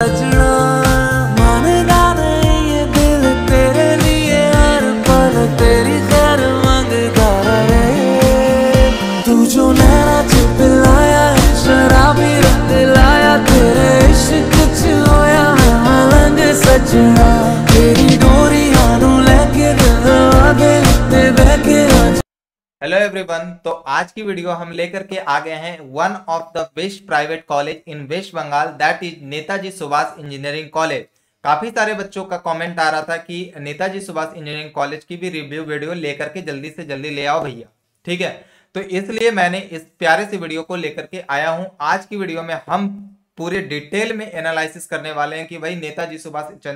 Let's hello everyone तो आज की वीडियो हम लेकर के आ गए हैं one of the best private college in West Bengal that is Netaji Subhash engineering college काफी सारे बच्चों का कमेंट आ रहा था कि नेताजी सुभाष इंजीनियरिंग कॉलेज की भी रिव्यू वीडियो लेकर के जल्दी से जल्दी ले आओ भैया ठीक है तो इसलिए मैंने इस प्यारे से वीडियो को लेकर के आया हूँ आज की वीडियो में हम पूरे डिटेल में एनालिसिस करने वाले हैं कि भाई नेताजी सुभाष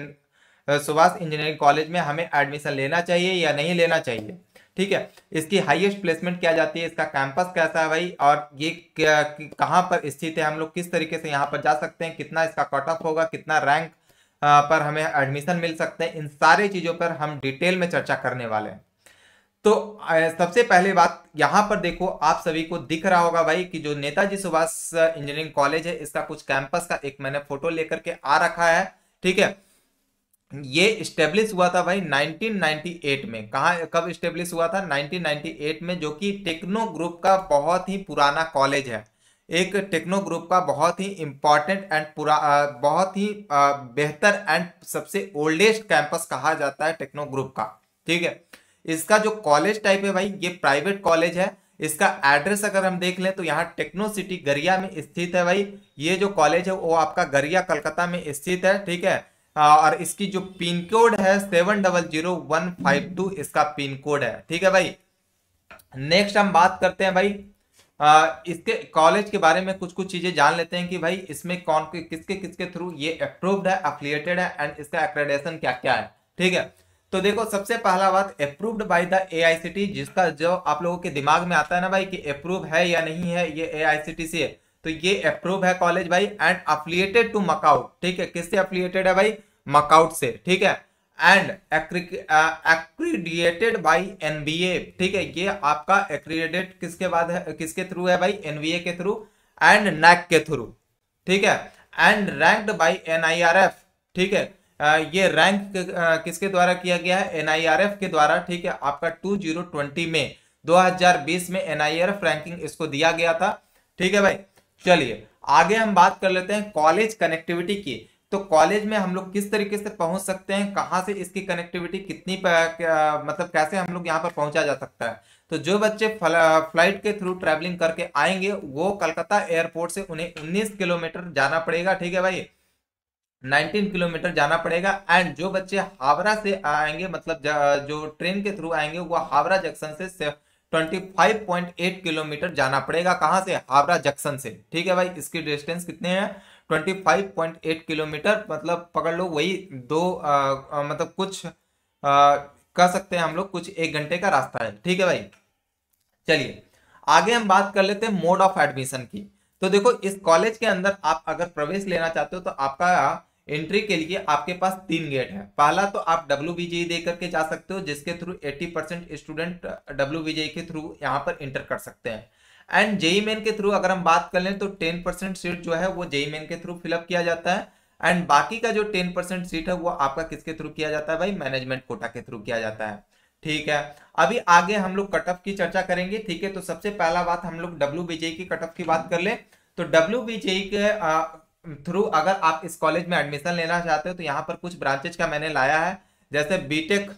सुभाष इंजीनियरिंग कॉलेज में हमें एडमिशन लेना चाहिए या नहीं लेना चाहिए ठीक है इसकी हाईएस्ट प्लेसमेंट क्या जाती है इसका कैंपस कैसा है भाई और ये कहाँ पर स्थित है हम लोग किस तरीके से यहाँ पर जा सकते हैं कितना इसका कट ऑफ होगा कितना रैंक पर हमें एडमिशन मिल सकते हैं इन सारे चीज़ों पर हम डिटेल में चर्चा करने वाले हैं तो सबसे पहले बात यहाँ पर देखो आप सभी को दिख रहा होगा भाई कि जो नेताजी सुभाष इंजीनियरिंग कॉलेज है इसका कुछ कैंपस का एक मैंने फोटो लेकर के आ रखा है ठीक है ये स्टेब्लिश हुआ था भाई 1998 में कहा कब स्टेब्लिश हुआ था 1998 में जो कि टेक्नो ग्रुप का बहुत ही पुराना कॉलेज है एक टेक्नो ग्रुप का बहुत ही इम्पॉर्टेंट एंड बहुत ही बेहतर एंड सबसे ओल्डेस्ट कैंपस कहा जाता है टेक्नो ग्रुप का ठीक है इसका जो कॉलेज टाइप है भाई ये प्राइवेट कॉलेज है इसका एड्रेस अगर हम देख लें तो यहाँ टेक्नो सिटी गरिया में स्थित है भाई ये जो कॉलेज है वो आपका गरिया कलकत्ता में स्थित है ठीक है हाँ, और इसकी जो पिन कोड है seven double zero one five two इसका पिन कोड है ठीक है भाई नेक्स्ट हम बात करते हैं भाई आ, इसके कॉलेज के बारे में कुछ कुछ चीज़ें जान लेते हैं कि भाई इसमें कौन के किसके किसके थ्रू ये अप्रूव्ड है अफिलियटेड है एंड इसका एक्रेडेशन क्या क्या है ठीक है तो देखो सबसे पहला बात अप्रूव्ड बाय द ए जिसका जो आप लोगों के दिमाग में आता है ना भाई कि अप्रूव है या नहीं है ये ए से तो ये अप्रूव है कॉलेज भाई एंड अफिलिएटेड टू मकाउट ठीक है किससे अफिलिएटेड है भाई मकाउट से ठीक है and accredited by N B A ठीक है ये आपका एक्रीडिएटेड किसके बाद है किसके थ्रू है भाई एन बी ए के थ्रू एंड नैक के थ्रू ठीक है and ranked by N I R F ठीक है uh, ये रैंक uh, किसके द्वारा किया गया है एन आई आर एफ के द्वारा ठीक है आपका टू जीरो ट्वेंटी में दो हजार बीस में N I R F ranking इसको दिया गया था ठीक है भाई चलिए आगे हम बात कर लेते हैं कॉलेज कनेक्टिविटी की तो कॉलेज में हम लोग किस तरीके से पहुंच सकते हैं कहाँ से इसकी कनेक्टिविटी कितनी पर, मतलब कैसे हम लोग यहाँ पर पहुंचा जा सकता है तो जो बच्चे फ्लाइट के थ्रू ट्रैवलिंग करके आएंगे वो कलकत्ता एयरपोर्ट से उन्हें 19 किलोमीटर जाना पड़ेगा ठीक है भाई 19 किलोमीटर जाना पड़ेगा एंड जो बच्चे हावड़ा से आएंगे मतलब जो ट्रेन के थ्रू आएंगे वो हावड़ा जंक्शन से, से 25.8 किलोमीटर जाना पड़ेगा कहाँ से हावड़ा जंक्शन से ठीक है भाई इसकी डिस्टेंस कितने हैं 25.8 किलोमीटर मतलब पकड़ लो वही दो आ, आ, मतलब कुछ कह सकते हैं हम लोग कुछ एक घंटे का रास्ता है ठीक है भाई चलिए आगे हम बात कर लेते हैं मोड ऑफ एडमिशन की तो देखो इस कॉलेज के अंदर आप अगर प्रवेश लेना चाहते हो तो आपका एंट्री के लिए आपके पास तीन गेट है पहला तो आप डब्ल्यू e दे करके जा सकते हो जिसके थ्रू 80 परसेंट स्टूडेंट डब्ल्यू के थ्रू यहाँ पर इंटर कर सकते हैं एंड जेई मेन के थ्रू अगर हम बात कर लें तो 10 परसेंट सीट जो है वो जेई मेन e के थ्रू फिलअप किया जाता है एंड बाकी का जो टेन परसेंट सीट है वो आपका किसके थ्रू किया जाता है भाई मैनेजमेंट कोटा के थ्रू किया जाता है ठीक है अभी आगे हम लोग कटअप की चर्चा करेंगे ठीक है तो सबसे पहला बात हम लोग डब्ल्यू e की कटअप की बात कर ले तो डब्ल्यू के uh, थ्रू अगर आप इस कॉलेज में एडमिशन लेना चाहते हो तो यहाँ पर कुछ ब्रांचेज का मैंने लाया है जैसे BTech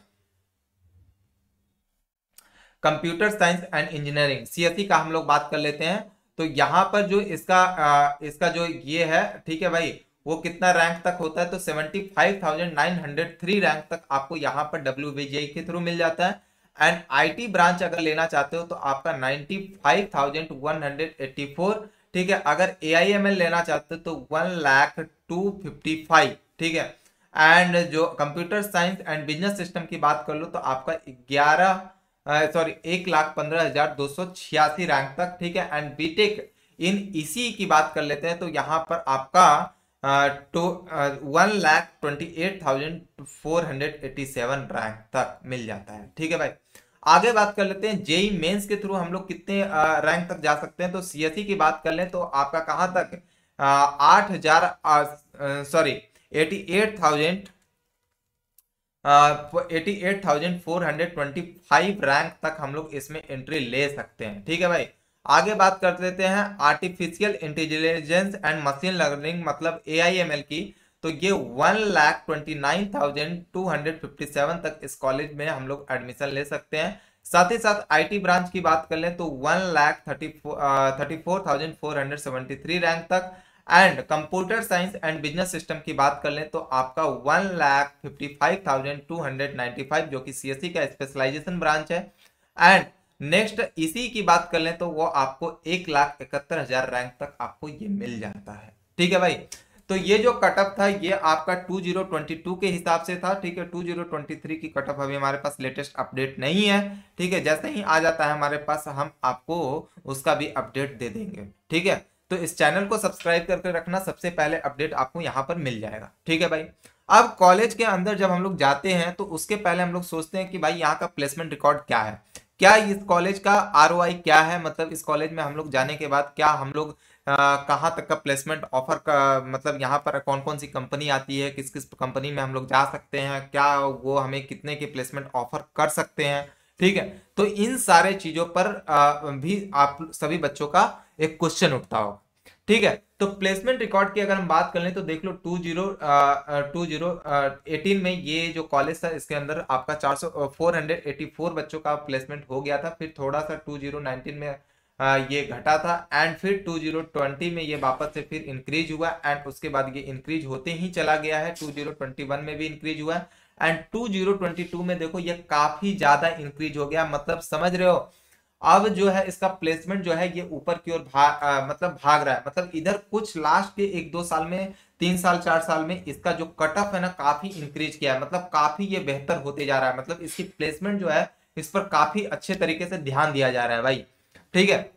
computer science and engineering C का हम लोग बात कर लेते हैं तो यहाँ पर जो इसका इसका जो ये है ठीक है भाई वो कितना रैंक तक होता है तो seventy five thousand nine hundred three rank तक आपको यहाँ पर डब्ल्यू के थ्रू मिल जाता है एंड आईटी ब्रांच अगर लेना चाहते हो तो आपका five thousand one hundred eighty four ठीक है अगर ए आई एम एल लेना चाहते तो one lakh two fifty five ठीक है एंड जो computer science and business system की बात कर लो तो आपका ग्यारह सॉरी एक लाख पंद्रह हजार दो सौ छियासी रैंक तक ठीक है एंड बीटेक इन इसी की बात कर लेते हैं तो यहाँ पर आपका two one lakh twenty eight thousand four hundred eighty seven rank तक मिल जाता है ठीक है भाई आगे बात कर लेते हैं जेई मेंस के थ्रू हम लोग कितने रैंक तक जा सकते हैं तो सीएसई की बात कर लें तो आपका कहां तक आठ हजार sorry eighty eight thousand eighty eight thousand four hundred twenty five rank तक हम लोग इसमें एंट्री ले सकते हैं ठीक है भाई आगे बात कर लेते हैं artificial intelligence and machine learning मतलब ए आई एम एल की तो ये one lakh twenty nine thousand two hundred fifty seven तक इस कॉलेज में हम लोग एडमिशन ले सकते हैं साथ ही साथ आईटी ब्रांच की बात कर लें तो one lakh thirty thirty four thousand four hundred seventy three rank तक and computer science and business system की बात कर लें तो आपका one lakh fifty five thousand two hundred ninety five जो कि सीएससी e का स्पेशलाइजेशन ब्रांच है एंड नेक्स्ट इसी की बात कर लें तो वो आपको एक लाख इकहत्तर हजार रैंक तक आपको ये मिल जाता है ठीक है भाई तो ये जो कट ऑफ था ये आपका 2022 के हिसाब से था ठीक है 2023 की कट ऑफ अभी हमारे पास लेटेस्ट अपडेट नहीं है ठीक है जैसे ही आ जाता है हमारे पास हम आपको उसका भी अपडेट दे देंगे ठीक है तो इस चैनल को सब्सक्राइब करके रखना सबसे पहले अपडेट आपको यहाँ पर मिल जाएगा ठीक है भाई अब कॉलेज के अंदर जब हम लोग जाते हैं तो उसके पहले हम लोग सोचते हैं कि भाई यहाँ का प्लेसमेंट रिकॉर्ड क्या है क्या इस कॉलेज का आर क्या है मतलब इस कॉलेज में हम लोग जाने के बाद क्या हम लोग कहाँ तक का प्लेसमेंट ऑफर का मतलब यहाँ पर कौन कौन सी कंपनी आती है किस किस कंपनी में हम लोग जा सकते हैं क्या वो हमें कितने के प्लेसमेंट ऑफर कर सकते हैं ठीक है तो इन सारे चीज़ों पर भी आप सभी बच्चों का एक क्वेश्चन उठता हो ठीक है तो प्लेसमेंट रिकॉर्ड की अगर हम बात कर लें तो देख लो two zero two zero eighteen में ये जो कॉलेज था इसके अंदर आपका चार सौ फोर हंड्रेड एटी फोर बच्चों का प्लेसमेंट हो गया था फिर थोड़ा सा टू जीरो नाइनटीन में हाँ, ये घटा था एंड फिर 2020 में ये वापस से फिर इंक्रीज हुआ एंड उसके बाद ये इंक्रीज होते ही चला गया है 2021 में भी इंक्रीज हुआ एंड 2022 में देखो ये काफी ज्यादा इंक्रीज हो गया मतलब समझ रहे हो अब जो है इसका प्लेसमेंट जो है ये ऊपर की ओर भाग आ, मतलब भाग रहा है मतलब इधर कुछ लास्ट के एक दो साल में तीन साल चार साल में इसका जो कट ऑफ है ना काफी इंक्रीज किया है मतलब काफी ये बेहतर होते जा रहा है मतलब इसकी प्लेसमेंट जो है इस पर काफी अच्छे तरीके से ध्यान दिया जा रहा है भाई ठीक है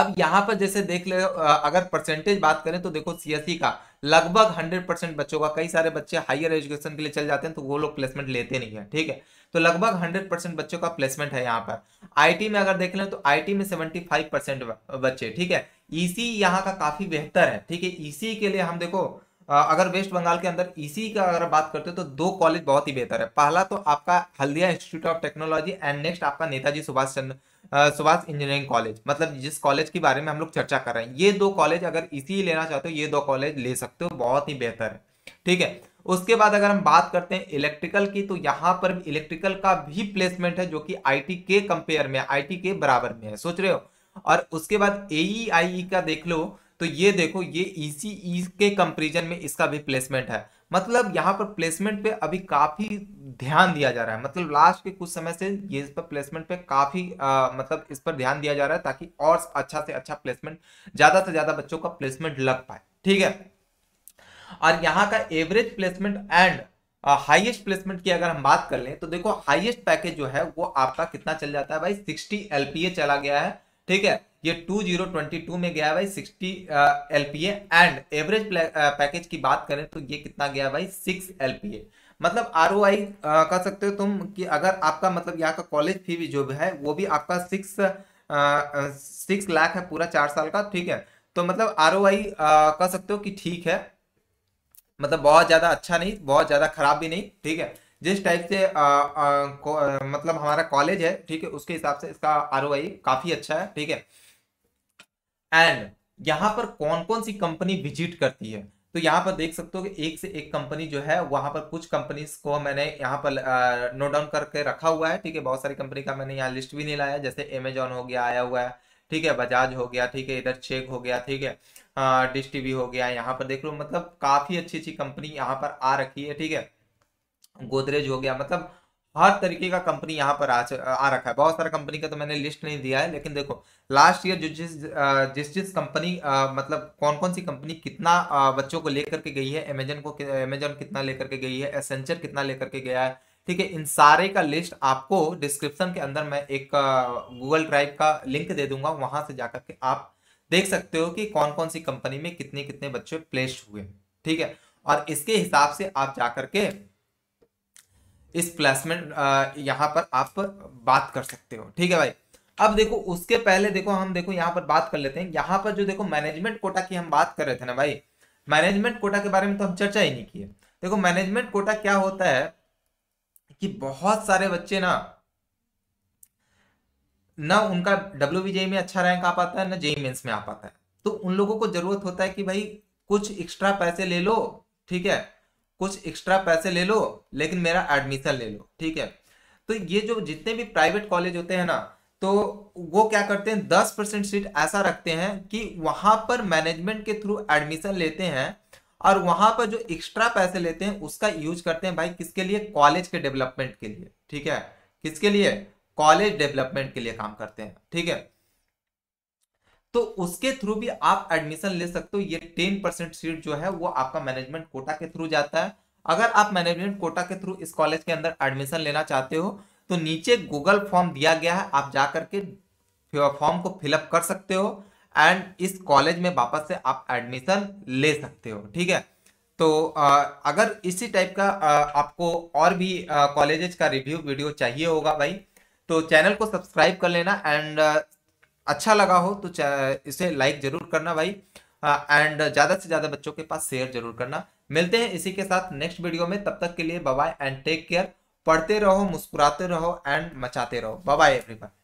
अब यहाँ पर जैसे देख ले अगर परसेंटेज बात करें तो देखो सीएससी e का लगभग हंड्रेड परसेंट बच्चों का कई सारे बच्चे हायर एजुकेशन के लिए चल जाते हैं तो वो लोग प्लेसमेंट लेते नहीं है ठीक है तो लगभग हंड्रेड परसेंट बच्चों का प्लेसमेंट है यहाँ पर आईटी में अगर देख लें तो आईटी में सेवेंटी फाइव परसेंट बच्चे ठीक है ईसी e यहाँ का काफी बेहतर है ठीक है ईसी e के लिए हम देखो अगर वेस्ट बंगाल के अंदर इसी का अगर बात करते हो तो दो कॉलेज बहुत ही बेहतर है पहला तो आपका Haldia institute of technology and next आपका नेताजी सुभाष चंद्र सुभाष इंजीनियरिंग कॉलेज मतलब जिस कॉलेज के बारे में हम लोग चर्चा कर रहे हैं ये दो कॉलेज अगर इसी लेना चाहते हो ये दो कॉलेज ले सकते हो बहुत ही बेहतर है ठीक है उसके बाद अगर हम बात करते हैं इलेक्ट्रिकल की तो यहाँ पर इलेक्ट्रिकल का भी प्लेसमेंट है जो कि आई के कंपेयर में आई के बराबर में है सोच रहे हो और उसके बाद ए e e का देख लो तो ये देखो ये ई e के कंपेरिजन में इसका भी प्लेसमेंट है मतलब यहाँ पर प्लेसमेंट पे अभी काफ़ी ध्यान दिया जा रहा है मतलब लास्ट के कुछ समय से ये इस पर प्लेसमेंट पे काफ़ी मतलब इस पर ध्यान दिया जा रहा है ताकि और अच्छा से अच्छा प्लेसमेंट ज़्यादा से ज़्यादा बच्चों का प्लेसमेंट लग पाए ठीक है और यहाँ का average placement and highest placement की अगर हम बात कर लें तो देखो हाईएस्ट पैकेज जो है वो आपका कितना चल जाता है भाई सिक्सटी एलपीए चला गया है ठीक है ये 2022 में गया भाई 60 एलपीए एंड एवरेज पैकेज की बात करें तो ये कितना गया भाई 6 एलपीए मतलब आर ओ आई कह सकते हो तुम कि अगर आपका मतलब यहाँ का कॉलेज फी भी जो भी है वो भी आपका सिक्स सिक्स लाख है पूरा चार साल का ठीक है तो मतलब आर ओ आई कह सकते हो कि ठीक है मतलब बहुत ज़्यादा अच्छा नहीं बहुत ज़्यादा ख़राब भी नहीं ठीक है जिस टाइप से आ, आ, को, आ, मतलब हमारा कॉलेज है ठीक है उसके हिसाब से इसका आर काफ़ी अच्छा है ठीक है एंड यहाँ पर कौन कौन सी कंपनी विजिट करती है तो यहाँ पर देख सकते हो कि एक से एक कंपनी जो है वहां पर कुछ कंपनीज को मैंने यहाँ पर नोट डाउन करके रखा हुआ है ठीक है बहुत सारी कंपनी का मैंने यहाँ लिस्ट भी नहीं लाया जैसे अमेजोन हो गया आया हुआ है ठीक है बजाज हो गया ठीक है इधर चेक हो गया ठीक है डिश टीवी हो गया यहाँ पर देख लो मतलब काफी अच्छी अच्छी कंपनी यहाँ पर आ रखी है ठीक है गोदरेज हो गया मतलब हर तरीके का कंपनी यहाँ पर आ, आ रखा है बहुत सारा कंपनी का तो मैंने लिस्ट नहीं दिया है लेकिन देखो लास्ट ईयर जो जिस जिस जिस कंपनी मतलब कौन कौन सी कंपनी कितना बच्चों को लेकर के गई है अमेजन को अमेजन कितना लेकर के गई है एसेंचर कितना लेकर के गया है ठीक है इन सारे का लिस्ट आपको डिस्क्रिप्शन के अंदर मैं एक गूगल ड्राइव का लिंक दे दूंगा वहां से जाकर के आप देख सकते हो कि कौन कौन सी कंपनी में कितने कितने बच्चे प्लेस्ड हुए ठीक है और इसके हिसाब से आप जाकर के इस प्लेसमेंट यहाँ पर आप बात कर सकते हो ठीक है भाई अब देखो उसके पहले देखो हम देखो यहाँ पर बात कर लेते हैं यहाँ पर जो देखो मैनेजमेंट कोटा की हम बात कर रहे थे ना भाई मैनेजमेंट कोटा के बारे में तो हम चर्चा ही नहीं किए देखो मैनेजमेंट कोटा क्या होता है कि बहुत सारे बच्चे ना ना उनका डब्ल्यू में अच्छा रैंक आ पाता है ना जेई मेन्स में आ पाता है तो उन लोगों को जरूरत होता है कि भाई कुछ एक्स्ट्रा पैसे ले लो ठीक है कुछ एक्स्ट्रा पैसे ले लो लेकिन मेरा एडमिशन ले लो ठीक है तो ये जो जितने भी प्राइवेट कॉलेज होते हैं ना तो वो क्या करते हैं दस परसेंट सीट ऐसा रखते हैं कि वहां पर मैनेजमेंट के थ्रू एडमिशन लेते हैं और वहां पर जो एक्स्ट्रा पैसे लेते हैं उसका यूज करते हैं भाई किसके लिए कॉलेज के डेवलपमेंट के लिए ठीक है किसके लिए कॉलेज डेवलपमेंट के लिए काम करते हैं ठीक है तो उसके थ्रू भी आप एडमिशन ले सकते हो ये टेन परसेंट सीट जो है वो आपका मैनेजमेंट कोटा के थ्रू जाता है अगर आप मैनेजमेंट कोटा के थ्रू इस कॉलेज के अंदर एडमिशन लेना चाहते हो तो नीचे गूगल फॉर्म दिया गया है आप जा करके फॉर्म को फिलअप कर सकते हो एंड इस कॉलेज में वापस से आप एडमिशन ले सकते हो ठीक है तो अगर इसी टाइप का आपको और भी कॉलेजेस का रिव्यू वीडियो चाहिए होगा भाई तो चैनल को सब्सक्राइब कर लेना एंड अच्छा लगा हो तो इसे लाइक जरूर करना भाई एंड हाँ, ज़्यादा से ज़्यादा बच्चों के पास शेयर जरूर करना मिलते हैं इसी के साथ नेक्स्ट वीडियो में तब तक के लिए बाय एंड टेक केयर पढ़ते रहो मुस्कुराते रहो एंड मचाते रहो बाय एवरीवन